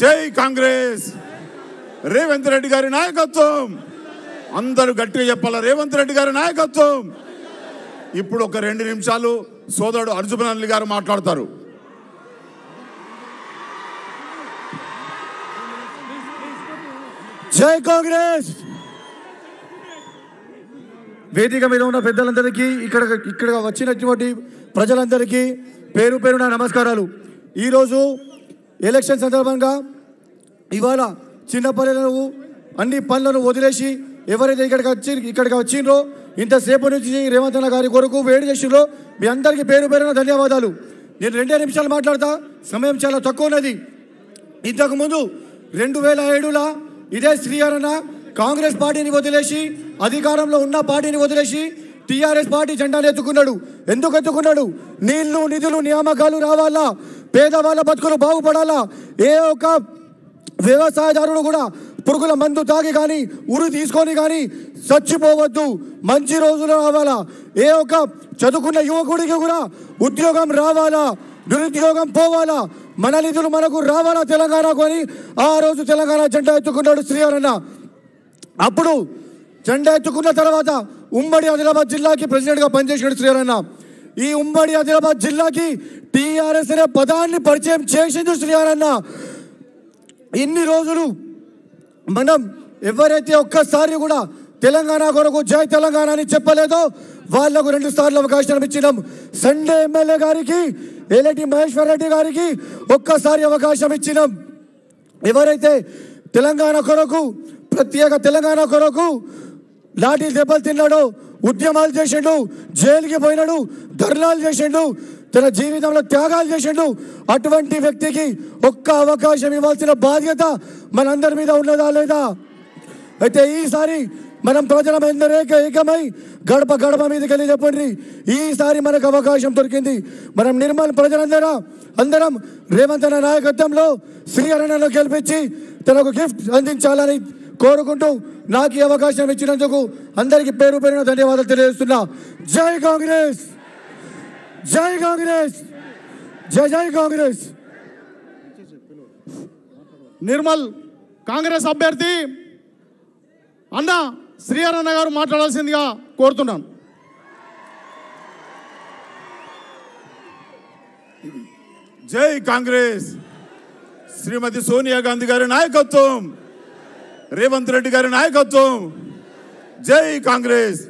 జై కాంగ్రెస్ రేవంత్ రెడ్డి గారి నాయకత్వం అందరూ గట్టిగా చెప్పాల రేవంత్ రెడ్డి గారి నాయకత్వం ఇప్పుడు ఒక రెండు నిమిషాలు సోదరుడు అర్జున్ అల్లి గారు మాట్లాడతారు జై కాంగ్రెస్ వేదిక మీద ఉన్న పెద్దలందరికీ ఇక్కడ ఇక్కడ వచ్చినటువంటి ప్రజలందరికీ పేరు పేరున నమస్కారాలు ఈరోజు ఎలక్షన్ సందర్భంగా ఇవాళ చిన్న పనులను అన్ని పనులను వదిలేసి ఎవరైతే ఇక్కడికి వచ్చి ఇక్కడికి వచ్చిండ్రో ఇంతసేపు నుంచి రేవంత్ అన్న గారి కొరకు వేడి చేసిండ్రో మీ అందరికీ పేరు పేరున ధన్యవాదాలు నేను రెండే నిమిషాలు మాట్లాడతా సమయం చాలా తక్కువ ఉన్నది ఇంతకుముందు రెండు వేల ఏడులా ఇదే శ్రీహరణ కాంగ్రెస్ పార్టీని వదిలేసి అధికారంలో ఉన్న పార్టీని వదిలేసి టీఆర్ఎస్ పార్టీ జెండాను ఎత్తుకున్నాడు ఎందుకు ఎత్తుకున్నాడు నీళ్లు నిధులు నియామకాలు రావాలా పేదవాళ్ళ బతుకులు బాగుపడాలా ఏ ఒక వ్యవసాయదారుడు కూడా పురుగుల మందు తాగి కానీ ఉరి తీసుకొని కానీ చచ్చిపోవద్దు మంచి రోజులు రావాలా ఏ ఒక్క చదువుకున్న యువకుడికి కూడా ఉద్యోగం రావాలా నిరుద్యోగం పోవాలా మన నిధులు మనకు రావాలా తెలంగాణ కొని ఆ రోజు తెలంగాణ జెండా ఎత్తుకున్నాడు శ్రీవరన్న అప్పుడు జెండా ఎత్తుకున్న తర్వాత ఉమ్మడి ఆదిలాబాద్ జిల్లాకి ప్రెసిడెంట్గా పనిచేసినాడు శ్రీవరన్న ఈ ఉమ్మడి ఆదిలాబాద్ జిల్లాకి టీఆర్ఎస్ అనే పదాన్ని పరిచయం చేసింది శ్రీవరన్న ఇన్ని రోజులు మనం ఎవరైతే ఒక్కసారి కూడా తెలంగాణ కొరకు జై తెలంగాణ అని చెప్పలేదో వాళ్లకు రెండు సార్లు అవకాశం ఇచ్చినాం సండే ఎమ్మెల్యే గారికి ఏలటి మహేశ్వర్ రెడ్డి గారికి ఒక్కసారి అవకాశం ఇచ్చినాం ఎవరైతే తెలంగాణ కొరకు ప్రత్యేక తెలంగాణ కొరకు లాఠీ దెబ్బలు తిన్నాడో ఉద్యమాలు చేసిండు జైలుకి పోయినాడు ధర్నాలు చేసిండు తన జీవితంలో త్యాగాలు చేసిండు అటువంటి వ్యక్తికి ఒక్క అవకాశం ఇవ్వాల్సిన బాధ్యత మనందరి మీద ఉన్నదా లేదా అయితే ఈసారి మనం ప్రజల ఏకమై గడప గడప మీద కలిగి చెప్పండి ఈసారి మనకు అవకాశం దొరికింది మనం నిర్మల్ ప్రజలందరూ అందరం రేవంత్ అన్న నాయకత్వంలో శ్రీ గెలిపించి తనకు గిఫ్ట్ అందించాలని కోరుకుంటూ నాకు ఈ అవకాశం ఇచ్చినందుకు అందరికీ పేరు పేరున ధన్యవాదాలు తెలియజేస్తున్నా జై కాంగ్రెస్ జై కాంగ్రెస్ జై జై కాంగ్రెస్ నిర్మల్ కాంగ్రెస్ అభ్యర్థి అన్న శ్రీహరణ గారు మాట్లాడాల్సిందిగా కోరుతున్నాను జై కాంగ్రెస్ శ్రీమతి సోనియా గాంధీ గారి నాయకత్వం రేవంత్ రెడ్డి గారి నాయకత్వం జై కాంగ్రెస్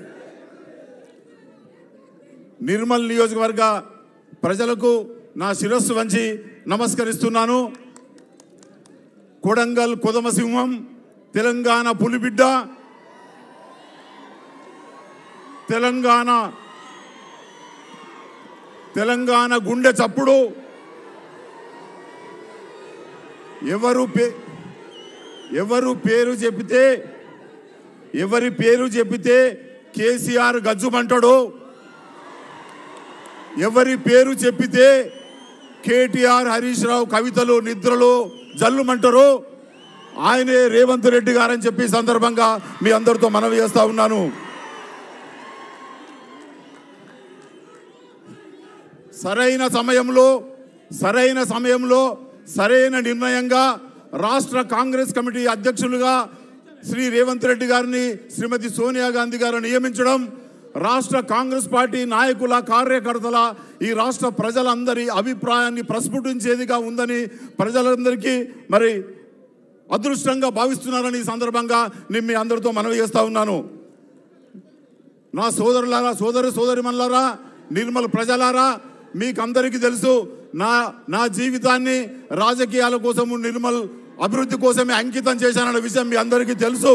నిర్మల్ నియోజకవర్గ ప్రజలకు నా శిరస్సు వంచి నమస్కరిస్తున్నాను కొడంగల్ కొదమసింహం తెలంగాణ పులిబిడ్డ తెలంగాణ తెలంగాణ గుండె చప్పుడు ఎవరు పే ఎవరు పేరు చెబితే ఎవరి పేరు చెబితే కేసీఆర్ గజ్జుమంటాడు ఎవరి పేరు చెప్పితే కేటీఆర్ హరీష్ రావు కవితలు నిద్రలు జల్లుమంటారు ఆయనే రేవంత్ రెడ్డి గారని చెప్పి సందర్భంగా మీ అందరితో మనవి చేస్తా ఉన్నాను సరైన సమయంలో సరైన సమయంలో సరైన నిర్ణయంగా రాష్ట్ర కాంగ్రెస్ కమిటీ అధ్యక్షులుగా శ్రీ రేవంత్ రెడ్డి గారిని శ్రీమతి సోనియా గాంధీ గారు నియమించడం రాష్ట్ర కాంగ్రెస్ పార్టీ నాయకుల కార్యకర్తల ఈ రాష్ట్ర ప్రజలందరి అభిప్రాయాన్ని ప్రస్ఫుటించేదిగా ఉందని ప్రజలందరికీ మరి అదృష్టంగా భావిస్తున్నారని ఈ సందర్భంగా నేను మీ అందరితో మనవి చేస్తూ ఉన్నాను నా సోదరులారా సోదరు మనలారా నిర్మల ప్రజలారా మీకందరికీ తెలుసు నా నా జీవితాన్ని రాజకీయాల కోసము నిర్మల్ అభివృద్ధి కోసమే అంకితం చేశానన్న విషయం మీ అందరికీ తెలుసు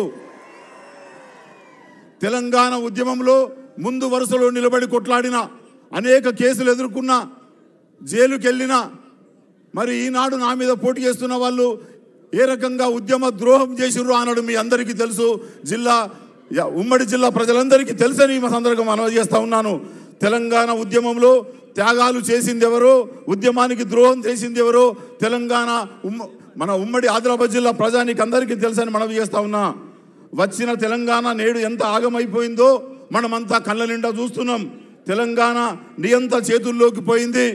తెలంగాణ ఉద్యమంలో ముందు వరుసలో నిలబడి కొట్లాడిన అనేక కేసులు ఎదుర్కొన్న జైలుకెళ్ళిన మరి ఈనాడు నా మీద పోటీ చేస్తున్న వాళ్ళు ఏ రకంగా ఉద్యమ ద్రోహం చేసిర్రు అన్నాడు మీ అందరికీ తెలుసు జిల్లా ఉమ్మడి జిల్లా ప్రజలందరికీ తెలుసని మా సందర్భం మనవి చేస్తూ ఉన్నాను తెలంగాణ ఉద్యమంలో త్యాగాలు చేసింది ఎవరో ఉద్యమానికి ద్రోహం చేసింది ఎవరో తెలంగాణ మన ఉమ్మడి ఆదిలాబాద్ జిల్లా ప్రజానికి అందరికీ తెలుసని మనవి చేస్తా ఉన్నా వచ్చిన తెలంగాణ నేడు ఎంత ఆగమైపోయిందో మనమంతా కళ్ళ నిండా చూస్తున్నాం తెలంగాణ నియంత చేతుల్లోకి పోయింది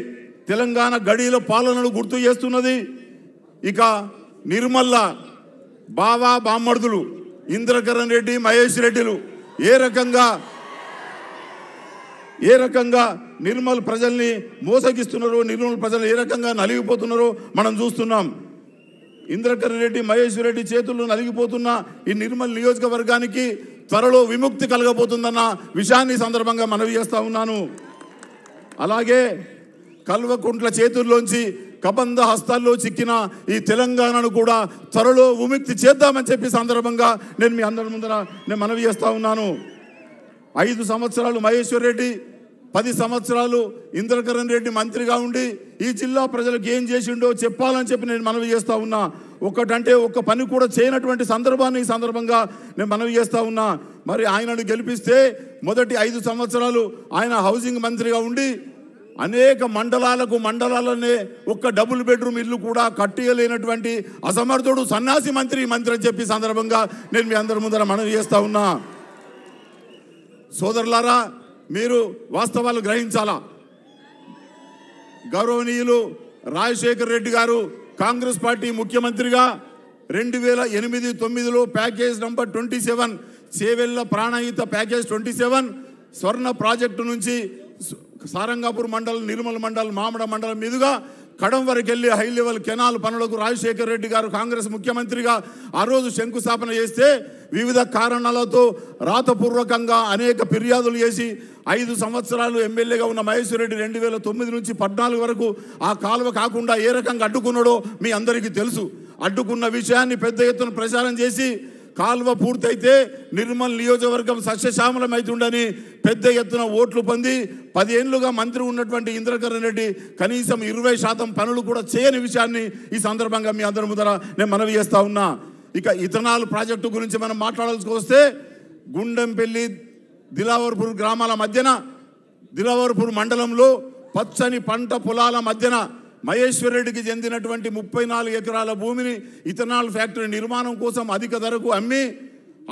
తెలంగాణ గడిలో పాలనలు గుర్తు చేస్తున్నది ఇక నిర్మల్ల బావా బామ్మర్దులు ఇంద్రకరణ్ రెడ్డి మహేష్ రెడ్డిలు ఏ రకంగా ఏ రకంగా నిర్మల్ ప్రజల్ని మోసగిస్తున్నారో నిర్మల్ ప్రజలు ఏ రకంగా నలిగిపోతున్నారో మనం చూస్తున్నాం ఇంద్రకర్ రెడ్డి మహేశ్వర రెడ్డి చేతుల్లో నలిగిపోతున్న ఈ నిర్మల్ నియోజకవర్గానికి త్వరలో విముక్తి కలగబోతుందన్న విషయాన్ని సందర్భంగా మనవి చేస్తూ ఉన్నాను అలాగే కల్వకుంట్ల చేతుల్లోంచి కబంధ హస్తాల్లో చిక్కిన ఈ తెలంగాణను కూడా త్వరలో విముక్తి చేద్దామని చెప్పి సందర్భంగా నేను మీ అందరి ముందర నేను మనవి చేస్తూ ఉన్నాను ఐదు సంవత్సరాలు మహేశ్వర్ రెడ్డి పది సంవత్సరాలు ఇంద్రకరణ్ రెడ్డి మంత్రిగా ఉండి ఈ జిల్లా ప్రజలకు ఏం చేసిండో చెప్పాలని చెప్పి నేను మనవి చేస్తూ ఉన్నా ఒకటంటే ఒక్క పని కూడా చేయనటువంటి సందర్భాన్ని ఈ సందర్భంగా నేను మనవి చేస్తూ ఉన్నా మరి ఆయనను గెలిపిస్తే మొదటి ఐదు సంవత్సరాలు ఆయన హౌసింగ్ మంత్రిగా ఉండి అనేక మండలాలకు మండలాలనే ఒక్క డబుల్ బెడ్రూమ్ ఇల్లు కూడా కట్టియలేనటువంటి అసమర్థుడు సన్నాసి మంత్రి మంత్రి అని చెప్పి సందర్భంగా నేను మీ అందరి ముందర మనవి చేస్తూ ఉన్నా సోదరులారా మీరు వాస్తవాలు గ్రహించాలా గౌరవనీయులు రాజశేఖర్ రెడ్డి గారు కాంగ్రెస్ పార్టీ ముఖ్యమంత్రిగా రెండు వేల ఎనిమిది తొమ్మిదిలో ప్యాకేజ్ నంబర్ ట్వంటీ సెవెన్ సేవెళ్ల Pranahita package twenty seven Swarna project నుంచి సారంగాపూర్ మండలం నిర్మల్ మండలం మామడ మండలం మీదుగా కడం వరకు వెళ్ళి హై లెవెల్ కెనాల్ పనులకు రాజశేఖర్ రెడ్డి గారు కాంగ్రెస్ ముఖ్యమంత్రిగా ఆ రోజు శంకుస్థాపన చేస్తే వివిధ కారణాలతో రాతపూర్వకంగా అనేక ఫిర్యాదులు చేసి ఐదు సంవత్సరాలు ఎమ్మెల్యేగా ఉన్న మహేశ్వర రెడ్డి రెండు వేల తొమ్మిది నుంచి పద్నాలుగు వరకు ఆ కాలువ కాకుండా ఏ రకంగా అడ్డుకున్నాడో మీ అందరికీ తెలుసు అడ్డుకున్న విషయాన్ని పెద్ద ఎత్తున ప్రచారం చేసి కాలువ పూర్తయితే నిర్మల్ నియోజకవర్గం సస్యశ్యామలమవుతుండని పెద్ద ఎత్తున ఓట్లు పొంది పదేళ్లుగా మంత్రి ఉన్నటువంటి ఇంద్రకరణ్ రెడ్డి కనీసం ఇరవై శాతం పనులు కూడా చేయని విషయాన్ని ఈ సందర్భంగా మీ అందరి ముందర నేను మనవి చేస్తా ఉన్నా ఇక ఇథనాల్ ప్రాజెక్టు గురించి మనం మాట్లాడాల్సి వస్తే గుండెంపల్లి దిలావర్పూర్ గ్రామాల మధ్యన దిలావర్పూర్ మండలంలో పచ్చని పంట పొలాల మధ్యన రెడ్డికి చెందినటువంటి ముప్పై నాలుగు ఎకరాల భూమిని ఇథనాల్ ఫ్యాక్టరీ నిర్మాణం కోసం అధిక ధరకు అమ్మి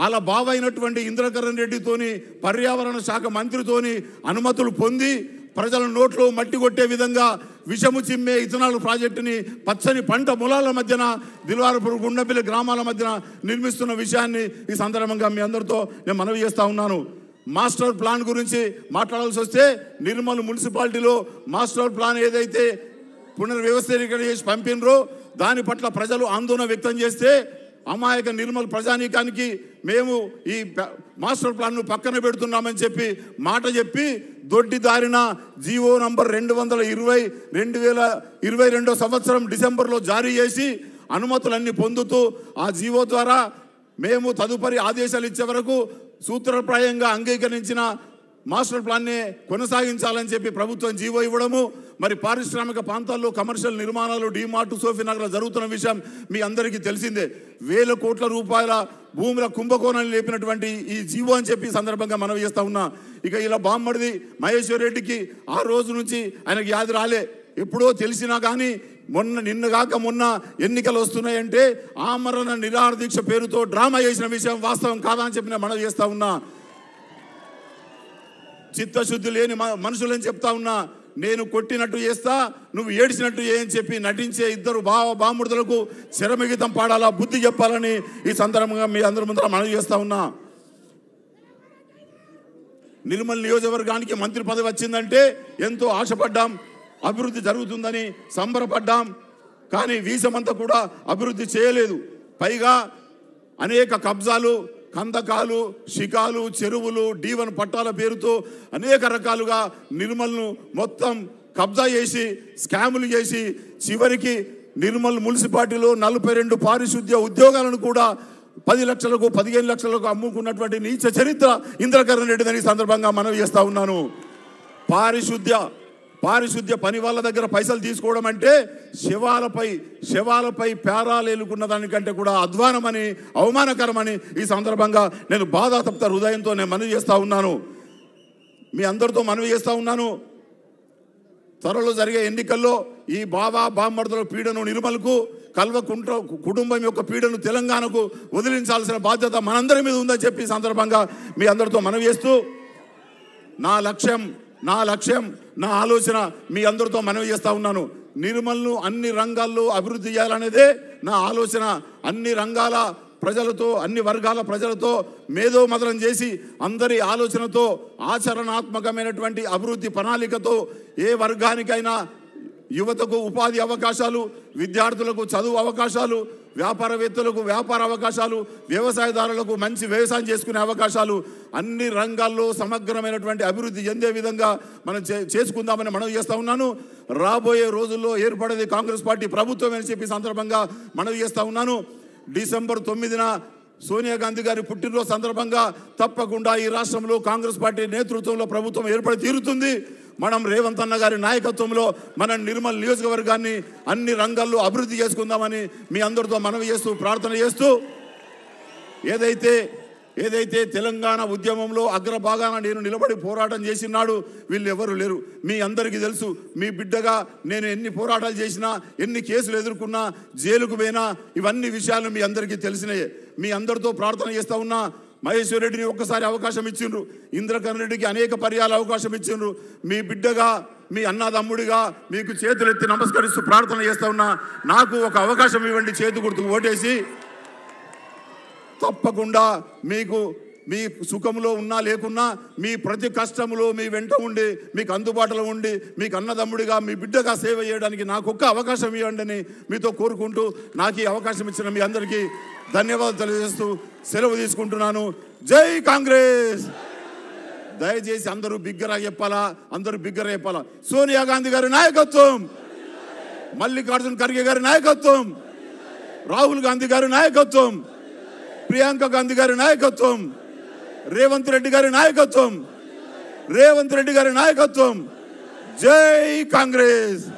అలా బావైనటువంటి ఇంద్రకరణ్ రెడ్డితోని పర్యావరణ శాఖ మంత్రితోని అనుమతులు పొంది ప్రజల నోట్లో మట్టి కొట్టే విధంగా విషము చిమ్మే ఇథనాల్ ప్రాజెక్టుని పచ్చని పంట పొలాల మధ్యన దిల్వారపూర్ గుండెపల్లి గ్రామాల మధ్యన నిర్మిస్తున్న విషయాన్ని ఈ సందర్భంగా మీ అందరితో నేను మనవి చేస్తూ ఉన్నాను మాస్టర్ ప్లాన్ గురించి మాట్లాడాల్సి వస్తే నిర్మల్ మున్సిపాలిటీలో మాస్టర్ ప్లాన్ ఏదైతే పునర్వ్యవస్థీకరణ చేసి పంపినరో దాని పట్ల ప్రజలు ఆందోళన వ్యక్తం చేస్తే అమాయక నిర్మల ప్రజానీకానికి మేము ఈ మాస్టర్ ప్లాన్ను పక్కన పెడుతున్నామని చెప్పి మాట చెప్పి దొడ్డి దారిన జీవో నంబర్ రెండు వందల ఇరవై రెండు వేల ఇరవై రెండో సంవత్సరం డిసెంబర్లో జారీ చేసి అనుమతులన్నీ పొందుతూ ఆ జీవో ద్వారా మేము తదుపరి ఆదేశాలు ఇచ్చే వరకు సూత్రప్రాయంగా అంగీకరించిన మాస్టర్ ప్లాన్ని కొనసాగించాలని చెప్పి ప్రభుత్వం జీవో ఇవ్వడము మరి పారిశ్రామిక ప్రాంతాల్లో కమర్షియల్ నిర్మాణాలు డిమార్ట్ సోఫీ నగర్ జరుగుతున్న విషయం మీ అందరికీ తెలిసిందే వేల కోట్ల రూపాయల భూముల కుంభకోణాన్ని లేపినటువంటి ఈ జీవో అని చెప్పి సందర్భంగా మనం చేస్తా ఉన్నా ఇక ఇలా బామ్మడిది మహేశ్వర్ రెడ్డికి ఆ రోజు నుంచి ఆయనకి యాది రాలే ఎప్పుడో తెలిసినా కానీ మొన్న నిన్న కాక మొన్న ఎన్నికలు వస్తున్నాయంటే ఆమరణ నిరాహార దీక్ష పేరుతో డ్రామా చేసిన విషయం వాస్తవం కాదా అని చెప్పి నేను చేస్తా ఉన్నా చిత్తశుద్ధి లేని మనుషులని చెప్తా ఉన్నా నేను కొట్టినట్టు చేస్తా నువ్వు ఏడిచినట్టు చేయని చెప్పి నటించే ఇద్దరు భావ బామృతులకు చిరమిగితం పాడాలా బుద్ధి చెప్పాలని ఈ సందర్భంగా మీ అందరి ముందర మనవి చేస్తా ఉన్నా నిర్మల్ నియోజకవర్గానికి మంత్రి పదవి వచ్చిందంటే ఎంతో ఆశపడ్డాం అభివృద్ధి జరుగుతుందని సంబరపడ్డాం కానీ వీసమంతా కూడా అభివృద్ధి చేయలేదు పైగా అనేక కబ్జాలు కందకాలు శిఖాలు చెరువులు డీవన్ పట్టాల పేరుతో అనేక రకాలుగా నిర్మల్ను మొత్తం కబ్జా చేసి స్కాములు చేసి చివరికి నిర్మల్ మున్సిపాలిటీలో నలభై రెండు పారిశుద్ధ్య ఉద్యోగాలను కూడా పది లక్షలకు పదిహేను లక్షలకు అమ్ముకున్నటువంటి నీచ చరిత్ర ఇంద్రకరణ్ రెడ్డిదని సందర్భంగా మనవి చేస్తా ఉన్నాను పారిశుద్ధ్య పారిశుద్ధ్య పని వాళ్ళ దగ్గర పైసలు తీసుకోవడం అంటే శివాలపై శివాలపై పేరాలేలుకున్న దానికంటే కూడా అధ్వానమని అవమానకరమని ఈ సందర్భంగా నేను బాధాతప్త హృదయంతో నేను మనవి చేస్తూ ఉన్నాను మీ అందరితో మనవి చేస్తూ ఉన్నాను త్వరలో జరిగే ఎన్నికల్లో ఈ బాబా బామ్మర్దుల పీడను నిర్మలకు కల్వ కుంట కుటుంబం యొక్క పీడను తెలంగాణకు వదిలించాల్సిన బాధ్యత మనందరి మీద ఉందని చెప్పి సందర్భంగా మీ అందరితో మనవి చేస్తూ నా లక్ష్యం నా లక్ష్యం నా ఆలోచన మీ అందరితో మనవి చేస్తూ ఉన్నాను నిర్మల్ను అన్ని రంగాల్లో అభివృద్ధి చేయాలనేదే నా ఆలోచన అన్ని రంగాల ప్రజలతో అన్ని వర్గాల ప్రజలతో మదనం చేసి అందరి ఆలోచనతో ఆచరణాత్మకమైనటువంటి అభివృద్ధి ప్రణాళికతో ఏ వర్గానికైనా యువతకు ఉపాధి అవకాశాలు విద్యార్థులకు చదువు అవకాశాలు వ్యాపారవేత్తలకు వ్యాపార అవకాశాలు వ్యవసాయదారులకు మంచి వ్యవసాయం చేసుకునే అవకాశాలు అన్ని రంగాల్లో సమగ్రమైనటువంటి అభివృద్ధి చెందే విధంగా మనం చేసుకుందామని మనవి చేస్తూ ఉన్నాను రాబోయే రోజుల్లో ఏర్పడేది కాంగ్రెస్ పార్టీ ప్రభుత్వం అని చెప్పి సందర్భంగా మనవి చేస్తూ ఉన్నాను డిసెంబర్ తొమ్మిదిన సోనియా గాంధీ గారి పుట్టినరోజు సందర్భంగా తప్పకుండా ఈ రాష్ట్రంలో కాంగ్రెస్ పార్టీ నేతృత్వంలో ప్రభుత్వం ఏర్పడి తీరుతుంది మనం రేవంత్ అన్న గారి నాయకత్వంలో మన నిర్మల్ నియోజకవర్గాన్ని అన్ని రంగాల్లో అభివృద్ధి చేసుకుందామని మీ అందరితో మనవి చేస్తూ ప్రార్థన చేస్తూ ఏదైతే ఏదైతే తెలంగాణ ఉద్యమంలో అగ్రభాగాన నేను నిలబడి పోరాటం చేసినాడు వీళ్ళు ఎవరు లేరు మీ అందరికీ తెలుసు మీ బిడ్డగా నేను ఎన్ని పోరాటాలు చేసినా ఎన్ని కేసులు ఎదుర్కొన్నా జైలుకు పోయినా ఇవన్నీ విషయాలు మీ అందరికీ తెలిసినాయే మీ అందరితో ప్రార్థన చేస్తూ ఉన్నా మహేశ్వర రెడ్డిని ఒక్కసారి అవకాశం ఇచ్చిండ్రు ఇంద్రకరణ్ రెడ్డికి అనేక పర్యాలు అవకాశం ఇచ్చిండ్రు మీ బిడ్డగా మీ అన్నదమ్ముడిగా మీకు చేతులెత్తి నమస్కరిస్తూ ప్రార్థన చేస్తా ఉన్నా నాకు ఒక అవకాశం ఇవ్వండి చేతి గుర్తుకు ఓటేసి తప్పకుండా మీకు మీ సుఖంలో ఉన్నా లేకున్నా మీ ప్రతి కష్టములో మీ వెంట ఉండి మీకు అందుబాటులో ఉండి మీకు అన్నదమ్ముడిగా మీ బిడ్డగా సేవ చేయడానికి నాకు ఒక్క అవకాశం ఇవ్వండి అని మీతో కోరుకుంటూ నాకు ఈ అవకాశం ఇచ్చిన మీ అందరికీ ధన్యవాదాలు తెలియజేస్తూ సెలవు తీసుకుంటున్నాను జై కాంగ్రెస్ దయచేసి అందరూ బిగ్గర చెప్పాలా అందరూ బిగ్గర చెప్పాలా సోనియా గాంధీ గారి నాయకత్వం మల్లికార్జున్ ఖర్గే గారి నాయకత్వం రాహుల్ గాంధీ గారి నాయకత్వం ప్రియాంక గాంధీ గారి నాయకత్వం రేవంత్ రెడ్డి గారి నాయకత్వం రేవంత్ రెడ్డి గారి నాయకత్వం జై కాంగ్రెస్